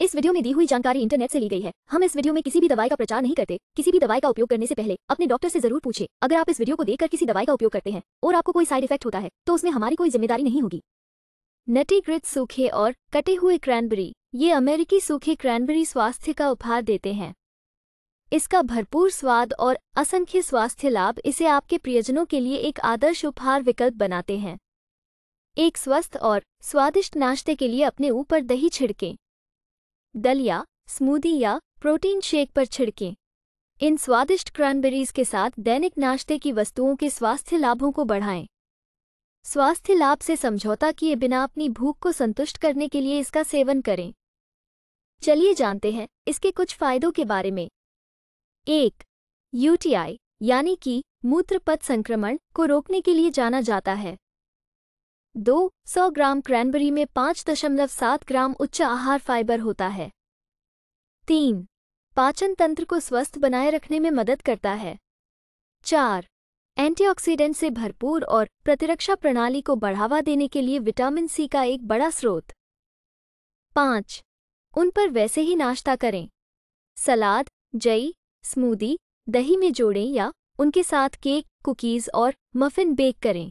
इस वीडियो में दी हुई जानकारी इंटरनेट से ली गई है हम इस वीडियो में किसी भी दवाई का प्रचार नहीं करते किसी भी दवाई का उपयोग करने से पहले अपने डॉक्टर से जरूर पूछे अगर आप इस वीडियो को देखकर किसी दवाई का उपयोग करते हैं और आपको कोई साइड इफेक्ट होता है तो उसमें हमारी कोई जिम्मेदारी नहीं होगी नटी सूखे और कटे हुए क्रैनबेरी ये अमेरिकी सूखे क्रैनबेरी स्वास्थ्य का उपहार देते हैं इसका भरपूर स्वाद और असंख्य स्वास्थ्य लाभ इसे आपके प्रियजनों के लिए एक आदर्श उपहार विकल्प बनाते हैं एक स्वस्थ और स्वादिष्ट नाश्ते के लिए अपने ऊपर दही छिड़कें दलिया स्मूदी या प्रोटीन शेक पर छिड़कें इन स्वादिष्ट क्रैनबेरीज के साथ दैनिक नाश्ते की वस्तुओं के स्वास्थ्य लाभों को बढ़ाएं स्वास्थ्य लाभ से समझौता किए बिना अपनी भूख को संतुष्ट करने के लिए इसका सेवन करें चलिए जानते हैं इसके कुछ फायदों के बारे में एक यूटीआई यानी कि मूत्रपथ संक्रमण को रोकने के लिए जाना जाता है दो सौ ग्राम क्रैनबेरी में पाँच दशमलव सात ग्राम उच्च आहार फाइबर होता है तीन पाचन तंत्र को स्वस्थ बनाए रखने में मदद करता है चार एंटीऑक्सीडेंट से भरपूर और प्रतिरक्षा प्रणाली को बढ़ावा देने के लिए विटामिन सी का एक बड़ा स्रोत पाँच उन पर वैसे ही नाश्ता करें सलाद जई स्मूदी दही में जोड़ें या उनके साथ केक कुकीज़ और मफिन बेक करें